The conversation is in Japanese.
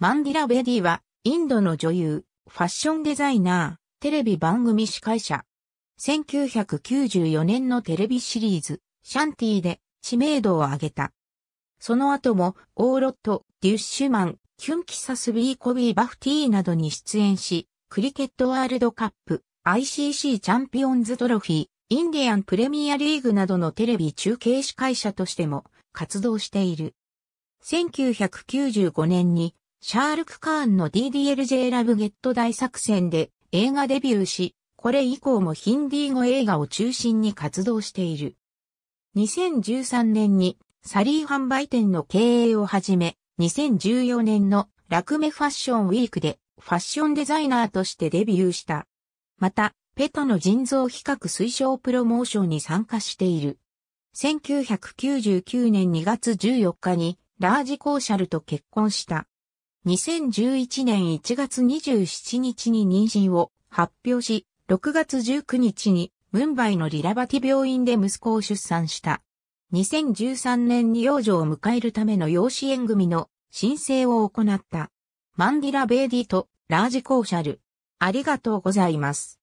マンディラ・ベディは、インドの女優、ファッションデザイナー、テレビ番組司会者。1994年のテレビシリーズ、シャンティで知名度を上げた。その後も、オーロット、デュッシュマン、キュンキサスビーコビーバフティーなどに出演し、クリケットワールドカップ、ICC チャンピオンズトロフィー、インディアンプレミアリーグなどのテレビ中継司会者としても活動している。1995年にシャールク・カーンの DDLJ ラブゲット大作戦で映画デビューし、これ以降もヒンディー語映画を中心に活動している。2013年にサリー販売店の経営を始め、2014年のラクメファッションウィークでファッションデザイナーとしてデビューした。また、ペトの人造比較推奨プロモーションに参加している。1999年2月14日にラージ・コーシャルと結婚した。2011年1月27日に妊娠を発表し、6月19日にムンバイのリラバティ病院で息子を出産した。2013年に養女を迎えるための養子縁組の申請を行った。マンディラ・ベイディとラージ・コーシャル。ありがとうございます。